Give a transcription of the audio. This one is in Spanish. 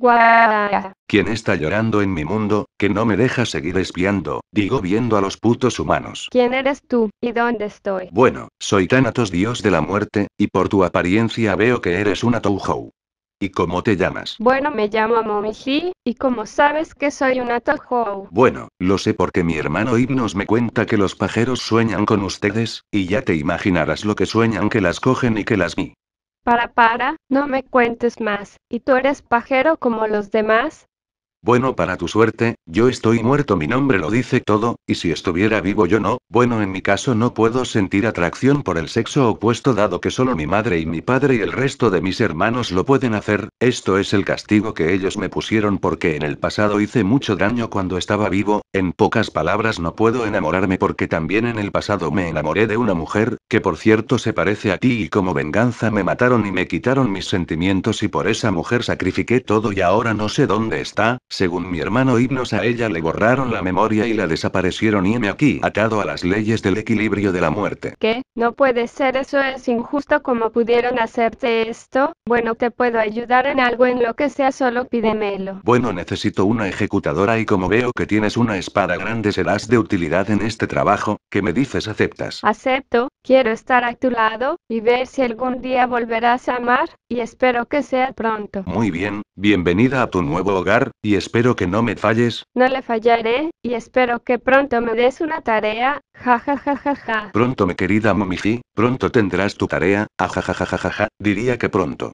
Guau. ¿Quién está llorando en mi mundo, que no me deja seguir espiando? Digo viendo a los putos humanos. ¿Quién eres tú, y dónde estoy? Bueno, soy Tanatos, dios de la muerte, y por tu apariencia veo que eres una Touhou. ¿Y cómo te llamas? Bueno, me llamo Momiji, y como sabes que soy una Touhou. Bueno, lo sé porque mi hermano Hipnos me cuenta que los pajeros sueñan con ustedes, y ya te imaginarás lo que sueñan que las cogen y que las vi. Para, para, no me cuentes más, ¿y tú eres pajero como los demás? Bueno, para tu suerte, yo estoy muerto, mi nombre lo dice todo, y si estuviera vivo yo no, bueno, en mi caso no puedo sentir atracción por el sexo opuesto dado que solo mi madre y mi padre y el resto de mis hermanos lo pueden hacer, esto es el castigo que ellos me pusieron porque en el pasado hice mucho daño cuando estaba vivo, en pocas palabras no puedo enamorarme porque también en el pasado me enamoré de una mujer, que por cierto se parece a ti y como venganza me mataron y me quitaron mis sentimientos y por esa mujer sacrifiqué todo y ahora no sé dónde está, según mi hermano himnos a ella le borraron la memoria y la desaparecieron y me aquí atado a las leyes del equilibrio de la muerte. ¿Qué? No puede ser, eso es injusto como pudieron hacerte esto. Bueno, te puedo ayudar en algo en lo que sea, solo pídemelo. Bueno, necesito una ejecutadora y como veo que tienes una espada grande serás de utilidad en este trabajo, ¿qué me dices aceptas? Acepto, quiero estar a tu lado, y ver si algún día volverás a amar, y espero que sea pronto. Muy bien, bienvenida a tu nuevo hogar, y espero que no me falles. No le fallaré, y espero que pronto me des una tarea, ja ja ja Pronto mi querida Momiji, pronto tendrás tu tarea, ajajajajaja, diría que pronto.